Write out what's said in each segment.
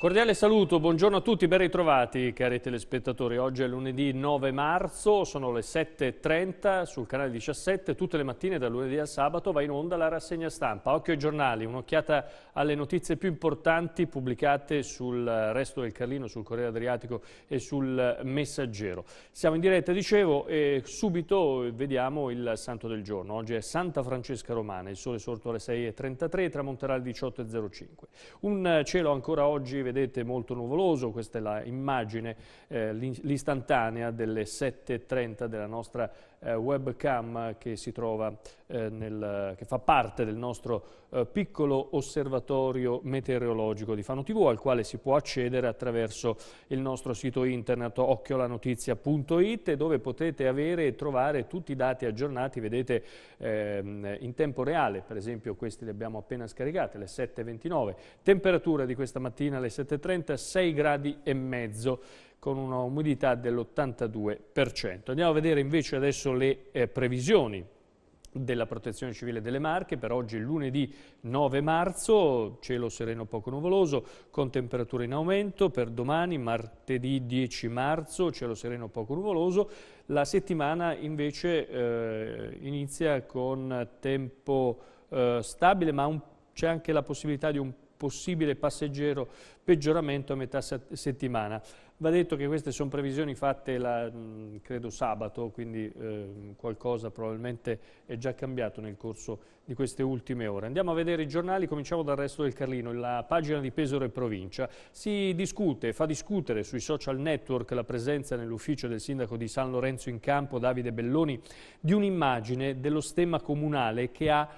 Un cordiale saluto, buongiorno a tutti, ben ritrovati cari telespettatori. Oggi è lunedì 9 marzo, sono le 7.30 sul canale 17, tutte le mattine da lunedì al sabato va in onda la rassegna stampa. Occhio ai giornali, un'occhiata alle notizie più importanti pubblicate sul resto del Carlino, sul Corriere Adriatico e sul Messaggero. Siamo in diretta, dicevo, e subito vediamo il santo del giorno. Oggi è Santa Francesca Romana, il sole sorto alle 6.33, e tramonterà alle 18.05. Un cielo ancora oggi vedete molto nuvoloso, questa è l'immagine, eh, l'istantanea delle 7.30 della nostra eh, webcam che si trova, eh, nel, che fa parte del nostro eh, piccolo osservatorio meteorologico di Fano TV, al quale si può accedere attraverso il nostro sito internet occhiolanotizia.it, dove potete avere e trovare tutti i dati aggiornati, vedete ehm, in tempo reale, per esempio questi li abbiamo appena scaricati, le 7.29, temperatura di questa mattina alle 7.30, 6 gradi e mezzo con una umidità dell'82%. Andiamo a vedere invece adesso le eh, previsioni della Protezione Civile delle Marche per oggi lunedì 9 marzo, cielo sereno poco nuvoloso con temperature in aumento, per domani martedì 10 marzo, cielo sereno poco nuvoloso, la settimana invece eh, inizia con tempo eh, stabile ma c'è anche la possibilità di un possibile passeggero peggioramento a metà settimana. Va detto che queste sono previsioni fatte, la, credo, sabato, quindi eh, qualcosa probabilmente è già cambiato nel corso di queste ultime ore. Andiamo a vedere i giornali, cominciamo dal resto del Carlino, la pagina di Pesaro e Provincia. Si discute, fa discutere sui social network la presenza nell'ufficio del sindaco di San Lorenzo in campo, Davide Belloni, di un'immagine dello stemma comunale che ha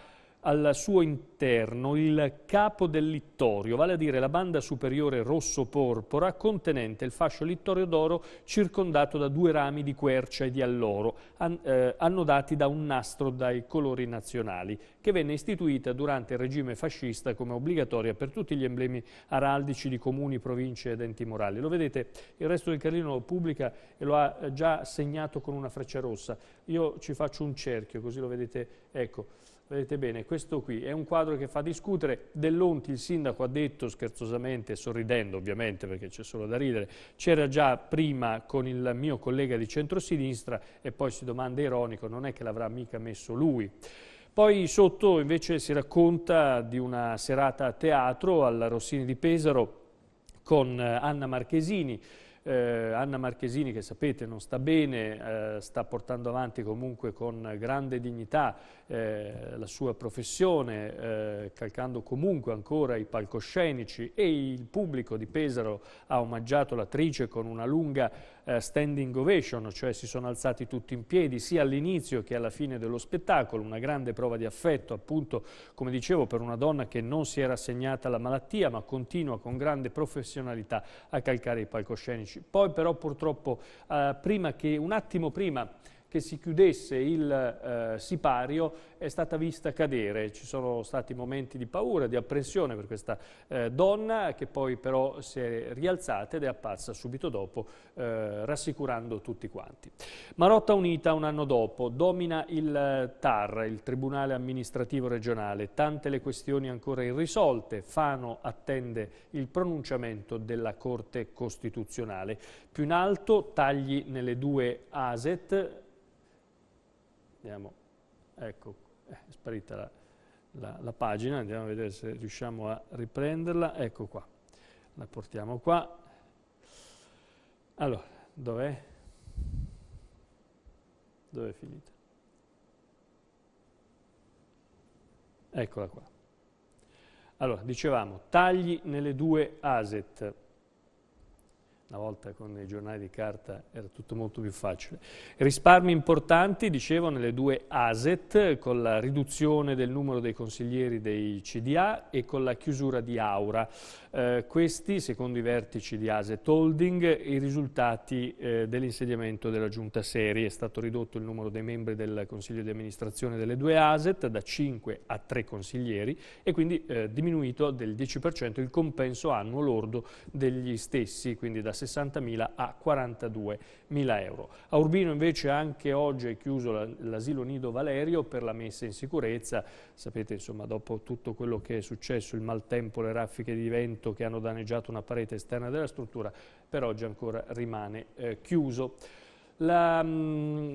al suo interno il capo del littorio, vale a dire la banda superiore rosso-porpora contenente il fascio littorio d'oro circondato da due rami di quercia e di alloro, an eh, annodati da un nastro dai colori nazionali, che venne istituita durante il regime fascista come obbligatoria per tutti gli emblemi araldici di comuni, province ed enti morali. Lo vedete, il resto del Carlino lo pubblica e lo ha eh, già segnato con una freccia rossa. Io ci faccio un cerchio, così lo vedete, ecco. Vedete bene, questo qui è un quadro che fa discutere. Dell'Onti, il sindaco, ha detto scherzosamente, sorridendo ovviamente perché c'è solo da ridere, c'era già prima con il mio collega di centrosinistra e poi si domanda ironico, non è che l'avrà mica messo lui. Poi sotto invece si racconta di una serata a teatro alla Rossini di Pesaro con eh, Anna Marchesini, eh, Anna Marchesini, che sapete non sta bene, eh, sta portando avanti comunque con grande dignità eh, la sua professione, eh, calcando comunque ancora i palcoscenici e il pubblico di Pesaro ha omaggiato l'attrice con una lunga eh, standing ovation, cioè si sono alzati tutti in piedi sia all'inizio che alla fine dello spettacolo, una grande prova di affetto appunto come dicevo per una donna che non si era assegnata alla malattia ma continua con grande professionalità a calcare i palcoscenici. Poi però purtroppo eh, prima che, un attimo prima che si chiudesse il eh, sipario è stata vista cadere. Ci sono stati momenti di paura, di apprensione per questa eh, donna che poi però si è rialzata ed è apparsa subito dopo eh, rassicurando tutti quanti. Marotta Unita un anno dopo domina il eh, TAR, il Tribunale Amministrativo Regionale, tante le questioni ancora irrisolte, Fano attende il pronunciamento della Corte Costituzionale. Più in alto tagli nelle due ASET, Andiamo, ecco, eh, è sparita la, la, la pagina, andiamo a vedere se riusciamo a riprenderla, ecco qua, la portiamo qua. Allora, dov'è? Dove è finita? Eccola qua. Allora, dicevamo, tagli nelle due ASET una volta con i giornali di carta era tutto molto più facile. Risparmi importanti, dicevo, nelle due ASET, con la riduzione del numero dei consiglieri dei CDA e con la chiusura di Aura. Eh, questi, secondo i vertici di ASET Holding, i risultati eh, dell'insediamento della giunta serie. È stato ridotto il numero dei membri del consiglio di amministrazione delle due ASET da 5 a 3 consiglieri e quindi eh, diminuito del 10% il compenso annuo lordo degli stessi, quindi da 60.000 a 42.000 euro. A Urbino invece anche oggi è chiuso l'asilo nido Valerio per la messa in sicurezza, sapete insomma dopo tutto quello che è successo, il maltempo, le raffiche di vento che hanno danneggiato una parete esterna della struttura, per oggi ancora rimane eh, chiuso. La, mm,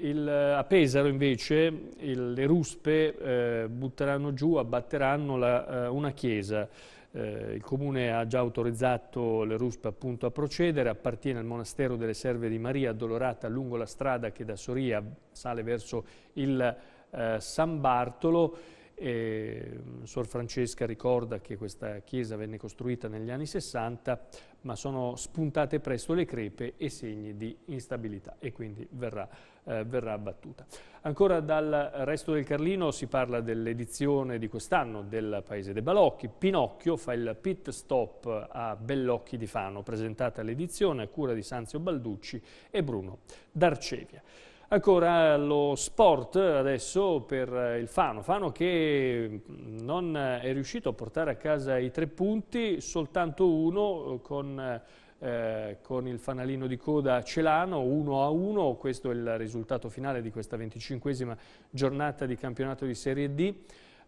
il, a Pesaro invece il, le ruspe eh, butteranno giù, abbatteranno la, eh, una chiesa. Eh, il Comune ha già autorizzato le RUSP appunto a procedere, appartiene al Monastero delle Serve di Maria, addolorata lungo la strada che da Soria sale verso il eh, San Bartolo. Eh, Sor Francesca ricorda che questa chiesa venne costruita negli anni 60, ma sono spuntate presto le crepe e segni di instabilità e quindi verrà, eh, verrà abbattuta. Ancora dal resto del Carlino si parla dell'edizione di quest'anno del Paese dei Balocchi. Pinocchio fa il pit stop a Bellocchi di Fano, presentata l'edizione a cura di Sanzio Balducci e Bruno D'Arcevia. Ancora ecco, lo sport adesso per eh, il Fano, Fano che mm, non eh, è riuscito a portare a casa i tre punti, soltanto uno eh, con, eh, con il fanalino di coda Celano, 1-1, a questo è il risultato finale di questa venticinquesima giornata di campionato di Serie D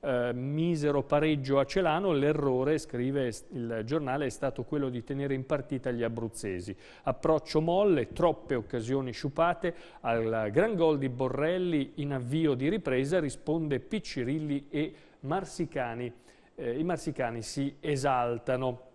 eh, misero pareggio a Celano, l'errore, scrive il giornale, è stato quello di tenere in partita gli abruzzesi. Approccio molle, troppe occasioni sciupate, al gran gol di Borrelli in avvio di ripresa risponde Piccirilli e Marsicani. Eh, I marsicani si esaltano.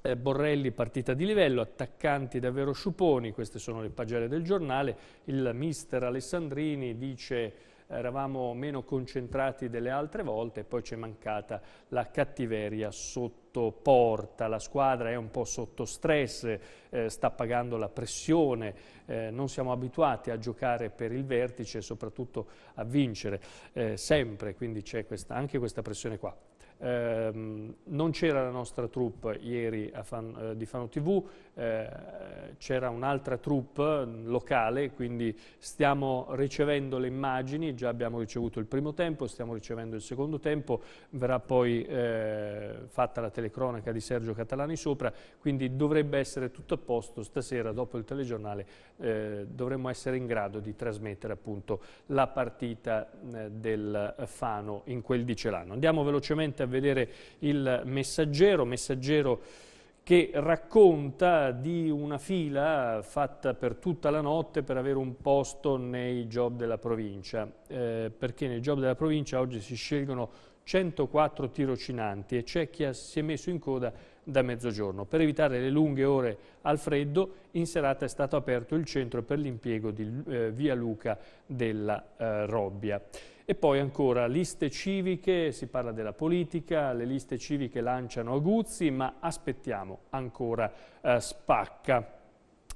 Eh, Borrelli partita di livello, attaccanti davvero sciuponi, queste sono le pagelle del giornale, il mister Alessandrini dice eravamo meno concentrati delle altre volte e poi ci è mancata la cattiveria sotto porta, la squadra è un po' sotto stress, eh, sta pagando la pressione, eh, non siamo abituati a giocare per il vertice e soprattutto a vincere eh, sempre, quindi c'è anche questa pressione qua. Eh, non c'era la nostra troupe ieri Fan, eh, di Fano TV, eh, c'era un'altra troupe mm, locale, quindi stiamo ricevendo le immagini, già abbiamo ricevuto il primo tempo, stiamo ricevendo il secondo tempo, verrà poi eh, fatta la telecronaca di Sergio Catalani sopra, quindi dovrebbe essere tutto a posto stasera dopo il telegiornale, eh, dovremmo essere in grado di trasmettere appunto la partita eh, del Fano in quel di Celano. Andiamo velocemente a vedere il messaggero, messaggero che racconta di una fila fatta per tutta la notte per avere un posto nei job della provincia, eh, perché nei job della provincia oggi si scelgono 104 tirocinanti e c'è chi si è messo in coda da mezzogiorno per evitare le lunghe ore al freddo in serata è stato aperto il centro per l'impiego di eh, Via Luca della eh, Robbia. E poi ancora liste civiche, si parla della politica, le liste civiche lanciano Aguzzi, ma aspettiamo ancora eh, Spacca.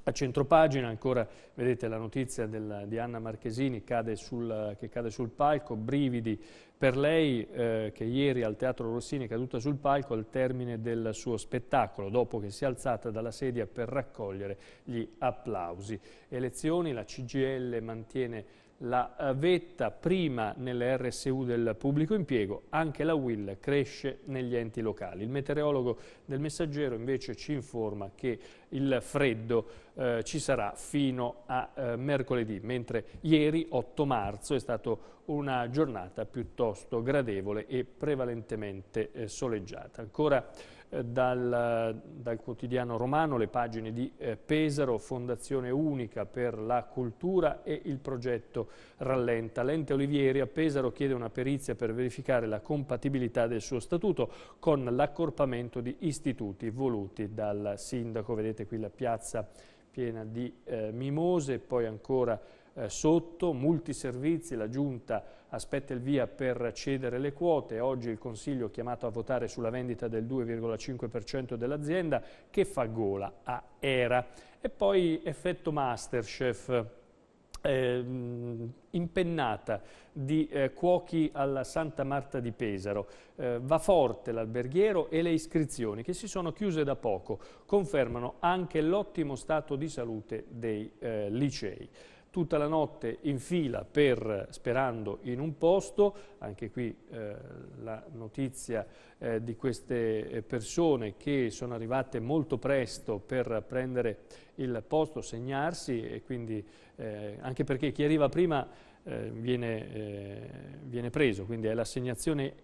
A centropagina ancora vedete la notizia della, di Anna Marchesini cade sul, che cade sul palco, brividi per lei eh, che ieri al Teatro Rossini è caduta sul palco al termine del suo spettacolo dopo che si è alzata dalla sedia per raccogliere gli applausi. Elezioni, la CGL mantiene la eh, vetta prima nelle RSU del pubblico impiego, anche la WIL cresce negli enti locali. Il meteorologo del messaggero invece ci informa che il freddo eh, ci sarà fino a eh, mercoledì, mentre ieri 8 marzo è stata una giornata piuttosto gradevole e prevalentemente eh, soleggiata. Ancora eh, dal, dal, quotidiano romano le pagine di eh, Pesaro, Fondazione Unica per la Cultura e il progetto rallenta. L'ente Olivieri a Pesaro chiede una perizia per verificare la compatibilità del suo statuto con l'accorpamento di istituti voluti dal sindaco. Vedete qui la piazza piena di eh, mimose, poi ancora eh, sotto, multiservizi, la Giunta aspetta il via per cedere le quote, oggi il Consiglio è chiamato a votare sulla vendita del 2,5% dell'azienda che fa gola a Era. E poi effetto Masterchef. Eh, impennata di eh, cuochi alla Santa Marta di Pesaro. Eh, va forte l'alberghiero e le iscrizioni che si sono chiuse da poco confermano anche l'ottimo stato di salute dei eh, licei tutta la notte in fila per, sperando in un posto, anche qui eh, la notizia eh, di queste eh, persone che sono arrivate molto presto per prendere il posto, segnarsi e quindi eh, anche perché chi arriva prima eh, viene, eh, viene preso, quindi è l'assegnazione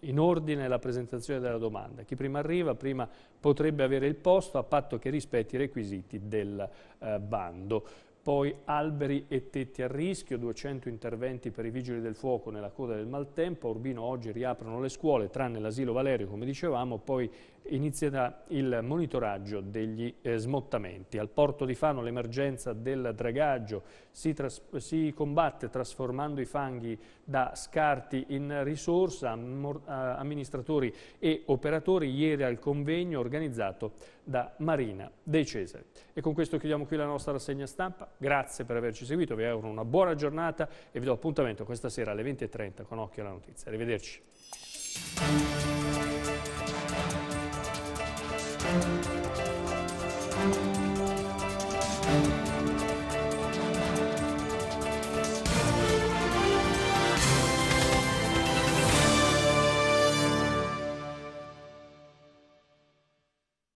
in ordine alla presentazione della domanda. Chi prima arriva prima potrebbe avere il posto a patto che rispetti i requisiti del eh, bando poi alberi e tetti a rischio, 200 interventi per i vigili del fuoco nella coda del maltempo, a Urbino oggi riaprono le scuole tranne l'asilo Valerio come dicevamo, poi inizierà il monitoraggio degli eh, smottamenti. Al porto di Fano l'emergenza del dragaggio si, si, combatte trasformando i fanghi da scarti in risorsa. Eh, amministratori e operatori ieri al convegno organizzato da Marina De Cesare. E con questo chiudiamo qui la nostra rassegna stampa. Grazie per averci seguito, vi auguro una buona giornata e vi do appuntamento questa sera alle 20.30 con Occhio alla Notizia. Arrivederci.